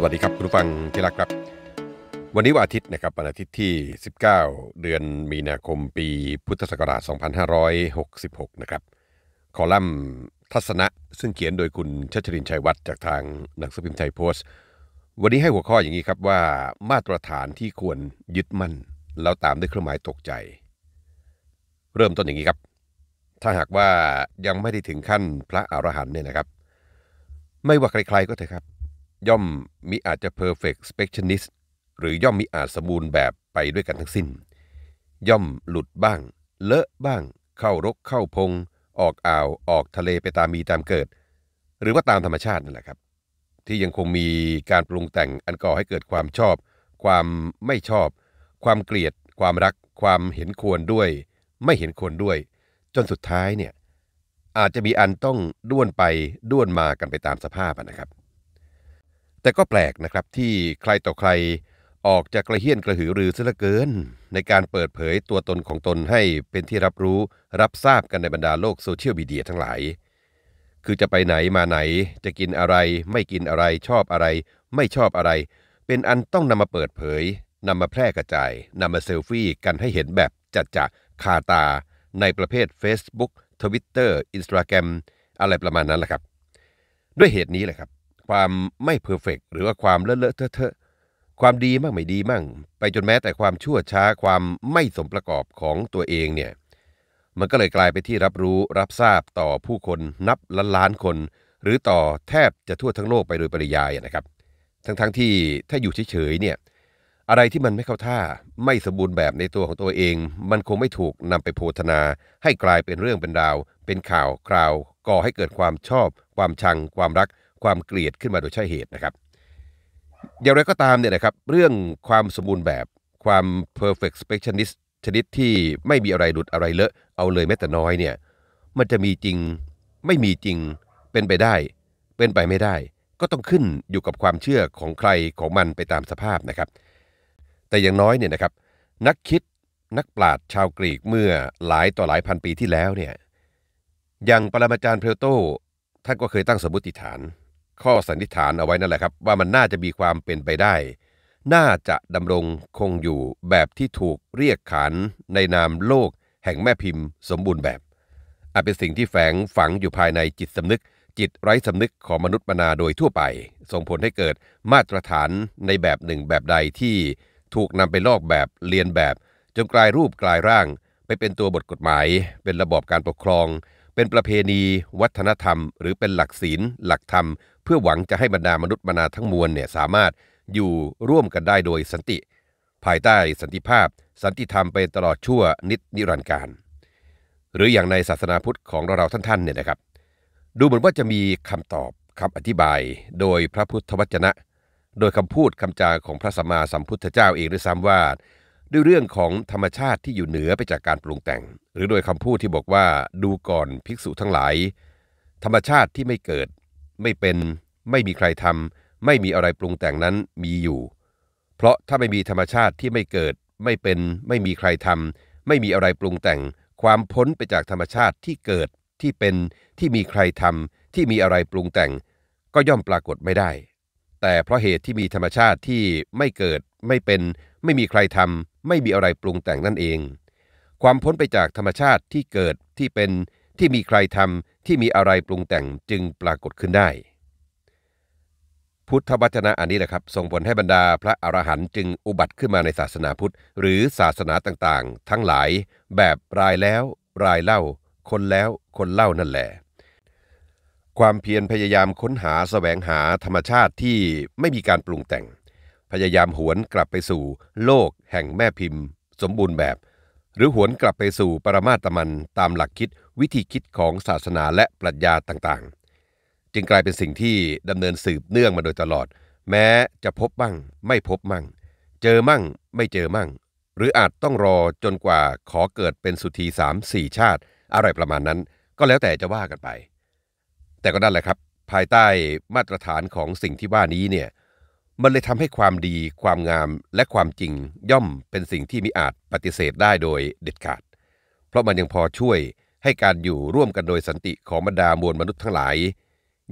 สวัสดีครับ คุณผู้ฟังที่รักครับ วันนี้วันอาทิตย์นะครับวันอาทิตย์ที่ 19 เดือนมีนาคมปีพุทธศักราช2566นะครับคอลัมน์ทัศนะ ซึ่งเขียนโดยคุณชัชรินชัยวัฒน์จากทางหนังสือพิมพ์ไทยโพสต์ วันนี้ให้หัวข้ออย่างนี้ครับว่ามาตรฐานที่ควรยึดมั่น แล้วตามด้วยเครื่องหมายตกใจ เริ่มต้นอย่างนี้ครับ ถ้าหากว่ายังไม่ได้ถึงขั้นพระอรหันต์เนี่ยนะครับ ไม่ว่าใครๆก็เถอะครับย่อมมิอาจจะ perfect perfectionist หรือย่อมมิอาจสมบูรณ์แบบไปด้วยกันทั้งสิ้น ย่อมหลุดบ้าง เลอะบ้าง เข้ารกเข้าพงออกอ่าวออกทะเลไปตามมีตามเกิด หรือว่าตามธรรมชาตินั่นแหละครับ ที่ยังคงมีการปรุงแต่งอันก่อให้เกิดความชอบ ความไม่ชอบ ความเกลียดความรัก ความเห็นควรด้วย ไม่เห็นควรด้วย จนสุดท้ายเนี่ยอาจจะมีอันต้องด้วนไปด้วนมากันไปตามสภาพนะครับแต่ก็แปลกนะครับที่ใครต่อใครออกจากกระเฮี้ยนกระหือรือซะเหลือเกิน ในการเปิดเผยตัวตนของตนให้เป็นที่รับรู้รับทราบกันในบรรดาโลกโซเชียลมีเดียทั้งหลายคือจะไปไหนมาไหน จะกินอะไรไม่กินอะไรชอบอะไร ไม่ชอบอะไร เป็นอันต้องนำมาเปิดเผยนำมาแพร่กระจายนำมาเซลฟี่กันให้เห็นแบบจัดจะคาตา ในประเภท Facebook Twitter Instagram อะไรประมาณนั้นแหละครับ ด้วยเหตุนี้แหละครับความไม่เพอร์เฟกหรือว่าความเลอะเลอะเทอะๆความดีมั่งไม่ดีมั่ง ไปจนแม้แต่ความชั่วช้าความไม่สมประกอบของตัวเองเนี่ยมันก็เลยกลายไปที่รับรู้รับทราบต่อผู้คนนับล้านล้านคน หรือต่อแทบจะทั่วทั้งโลกไปโดยปริยายนะครับ ทั้งๆทที่ถ้าอยู่เฉยๆเนี่ยอะไรที่มันไม่เข้าท่าไม่สมบูรณ์แบบในตัวของตัวเอง มันคงไม่ถูกนำไปโพธนาให้กลายเป็นเรื่องเป็นราว เป็นข่าวคราวก่อให้เกิดความชอบ ความชังความรักความเกลียดขึ้นมาโดยใช่เหตุนะครับอย่างไรก็ตามเนี่ยนะครับเรื่องความสมบูรณ์แบบความ perfect p e c i a l i s t ชนิดที่ไม่มีอะไรหลุดอะไรเลอะเอาเลยแม้แต่น้อยเนี่ยมันจะมีจริงไม่มีจริงเป็นไปได้ เป็นไปไม่ได้ ก็ต้องขึ้นอยู่กับความเชื่อของใครของมันไปตามสภาพนะครับ แต่อย่างน้อยเนี่ยนะครับนักคิดนักปราชญ์ชาวกรีกเมื่อหลายต่อหลายพันปีที่แล้วเนี่ยอย่างปรมาจารย์เพลโตท่านก็เคยตั้งสมมติฐานข้อสันนิษฐานเอาไว้นั่นแหละครับว่ามันน่าจะมีความเป็นไปได้ น่าจะดำรงคงอยู่แบบที่ถูกเรียกขานในนามโลกแห่งแม่พิมพ์สมบูรณ์แบบ อาจเป็นสิ่งที่แฝงฝังอยู่ภายในจิตสำนึกจิตไร้สำนึกของมนุษย์มนาโดยทั่วไป ส่งผลให้เกิดมาตรฐานในแบบหนึ่งแบบใดที่ถูกนำไปลอกแบบเรียนแบบจนกลายรูปกลายร่าง ไปเป็นตัวบทกฎหมาย เป็นระบอบการปกครองเป็นประเพณีวัฒนธรรม หรือเป็นหลักศีล หลักธรรม เพื่อหวังจะให้บรรดามนุษย์มนาทั้งมวลเนี่ยสามารถอยู่ร่วมกันได้โดยสันติ ภายใต้สันติภาพ สันติธรรมไปตลอดชั่วนิจนิรันดร์การ หรืออย่างในศาสนาพุทธของเราท่านท่านเนี่ยนะครับ ดูเหมือนว่าจะมีคำตอบคำอธิบาย โดยพระพุทธวจนะ โดยคำพูดคำจาของพระสัมมาสัมพุทธเจ้าเองด้วยซ้ำว่าด้วยเรื่องของธรรมชาติที่อยู่เหนือไปจากการปรุงแต่ง หรือโดยคำพูดที่บอกว่าดูก่อนภิกษุทั้งหลาย ธรรมชาติที่ไม่เกิด ไม่เป็น ไม่มีใครทำไม่มีอะไรปรุงแต่งนั้นมีอยู่ เพราะถ้าไม่มีธรรมชาติที่ไม่เกิด ไม่เป็นไม่มีใครทำไม่มีอะไรปรุงแต่ง ความพ้นไปจากธรรมชาติที่เกิดที่เป็นที่มีใครทำที่มีอะไรปรุงแต่ง ก็ย่อมปรากฏไม่ได้ แต่เพราะเหตุที่มีธรรมชาติที่ไม่เกิดไม่เป็น ไม่มีใครทำไม่มีอะไรปรุงแต่งนั่นเอง ความพ้นไปจากธรรมชาติที่เกิดที่เป็นที่มีใครทำที่มีอะไรปรุงแต่งจึงปรากฏขึ้นได้ พุทธวจนะอันนี้แหละครับส่งผลให้บรรดาพระอรหันต์จึงอุบัติขึ้นมาในศาสนาพุทธหรือศาสนาต่างๆ ทั้งหลายแบบรายแล้วรายเล่า คนแล้วคนเล่านั่นแหละความเพียรพยายามค้นหาสแสวงหาธรรมชาติที่ไม่มีการปรุงแต่งพยายามหวนกลับไปสู่ โลกแห่งแม่พิมพ์ สมบูรณ์แบบ หรือหวนกลับไปสู่ ปรมาตมันตามหลักคิดวิธีคิดของศาสนาและปรัชญาต่างๆ จึงกลายเป็นสิ่งที่ดำเนินสืบเนื่องมาโดยตลอด แม้จะพบบ้างไม่พบมั่ง เจอมั่งไม่เจอมั่ง หรืออาจต้องรอจนกว่าขอเกิดเป็นสุธีสามสี่ชาติ อะไรประมาณนั้น ก็แล้วแต่จะว่ากันไป แต่ก็นั่นแหละครับ ภายใต้มาตรฐานของสิ่งที่ว่านี้เนี่ยมันเลยทำให้ความดี ความงาม และความจริงย่อมเป็นสิ่งที่มิอาจปฏิเสธได้โดยเด็ดขาด เพราะมันยังพอช่วยให้การอยู่ร่วมกันโดยสันติของบรรดามวลมนุษย์ทั้งหลาย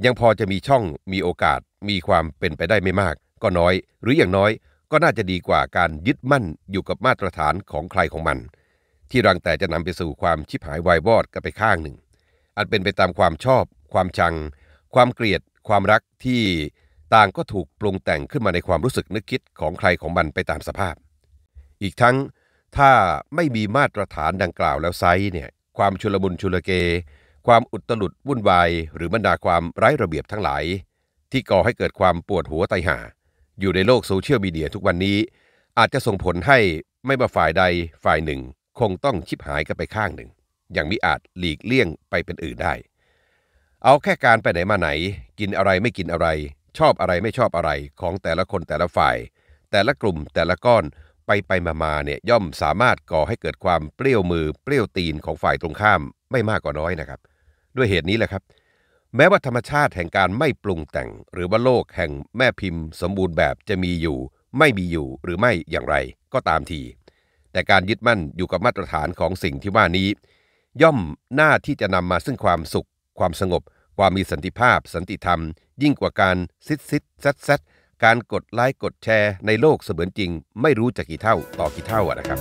ยังพอจะมีช่อง มีโอกาส มีความเป็นไปได้ไม่มาก ก็น้อย หรืออย่างน้อย ก็น่าจะดีกว่าการยึดมั่นอยู่กับมาตรฐานของใครของมัน ที่รังแต่จะนำไปสู่ความชิบหายวายวอดกันไปข้างหนึ่ง อันเป็นไปตามความชอบ ความชัง ความเกลียด ความรักที่ต่างก็ถูกปรุงแต่งขึ้นมาในความรู้สึกนึกคิดของใครของมันไปตามสภาพ อีกทั้งถ้าไม่มีมาตรฐานดังกล่าวแล้วไซเนี่ย ความชุลมุนชุลเก ความอุตลุดวุ่นวาย หรือบรรดาความไร้ระเบียบทั้งหลาย ที่ก่อให้เกิดความปวดหัวไตห่าอยู่ในโลกโซเชียลมีเดียทุกวันนี้ อาจจะส่งผลให้ไม่ว่าฝ่ายใดฝ่ายหนึ่ง คงต้องชิบหายกันไปข้างหนึ่ง อย่างมิอาจหลีกเลี่ยงไปเป็นอื่นได้ เอาแค่การไปไหนมาไหน กินอะไรไม่กินอะไรชอบอะไรไม่ชอบอะไรของแต่ละคนแต่ละฝ่าย แต่ละกลุ่มแต่ละก้อนไปไปมาเนี่ยย่อมสามารถก่อให้เกิดความเปรี้ยวมือเปรี้ยวตีนของฝ่ายตรงข้ามไม่มากก็น้อยนะครับ ด้วยเหตุนี้แหละครับ แม้ว่าธรรมชาติแห่งการไม่ปรุงแต่ง หรือว่าโลกแห่งแม่พิมพ์สมบูรณ์แบบจะมีอยู่ไม่มีอยู่หรือไม่อย่างไร ก็ตามที แต่การยึดมั่นอยู่กับมาตรฐานของสิ่งที่ว่านี้ ย่อมหน้าที่จะนำมาซึ่งความสุขความสงบความมีสันติภาพสันติธรรม ยิ่งกว่าการซิดซิดซัดซัดการกดไลค์กดแชร์ในโลกเสมือนจริง ไม่รู้จะกี่เท่าต่อกี่เท่าอะนะครับ